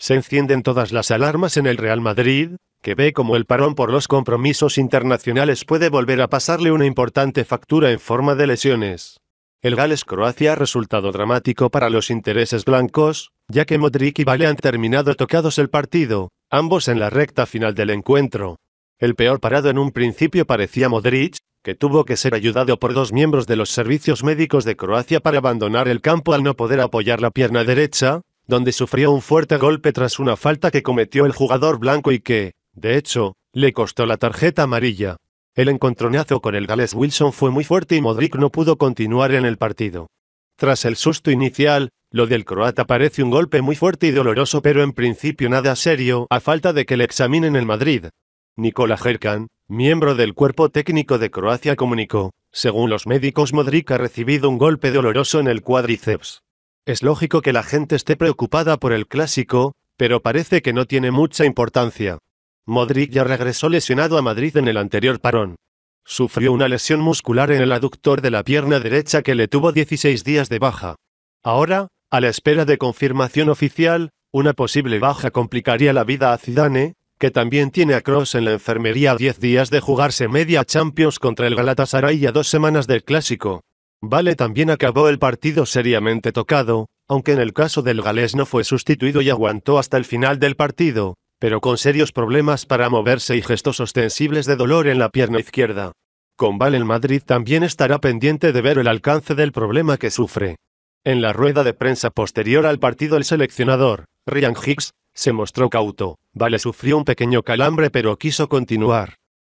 Se encienden todas las alarmas en el Real Madrid, que ve como el parón por los compromisos internacionales puede volver a pasarle una importante factura en forma de lesiones. El Gales-Croacia ha resultado dramático para los intereses blancos, ya que Modric y Vale han terminado tocados el partido, ambos en la recta final del encuentro. El peor parado en un principio parecía Modric, que tuvo que ser ayudado por dos miembros de los servicios médicos de Croacia para abandonar el campo al no poder apoyar la pierna derecha, donde sufrió un fuerte golpe tras una falta que cometió el jugador blanco y que, de hecho, le costó la tarjeta amarilla. El encontronazo con el gales Wilson fue muy fuerte y Modric no pudo continuar en el partido. Tras el susto inicial, lo del croata parece un golpe muy fuerte y doloroso pero en principio nada serio, a falta de que le examinen el Madrid. Nicola Gerkan, miembro del cuerpo técnico de Croacia, comunicó, según los médicos Modric ha recibido un golpe doloroso en el cuádriceps. Es lógico que la gente esté preocupada por el clásico, pero parece que no tiene mucha importancia. Modric ya regresó lesionado a Madrid en el anterior parón. Sufrió una lesión muscular en el aductor de la pierna derecha que le tuvo 16 días de baja. Ahora, a la espera de confirmación oficial, una posible baja complicaría la vida a Zidane, que también tiene a Cross en la enfermería a 10 días de jugarse media Champions contra el Galatasaray a dos semanas del Clásico. Vale también acabó el partido seriamente tocado, aunque en el caso del galés no fue sustituido y aguantó hasta el final del partido, pero con serios problemas para moverse y gestos ostensibles de dolor en la pierna izquierda. Con Vale el Madrid también estará pendiente de ver el alcance del problema que sufre. En la rueda de prensa posterior al partido el seleccionador, Ryan Hicks, se mostró cauto. Vale sufrió un pequeño calambre pero quiso continuar.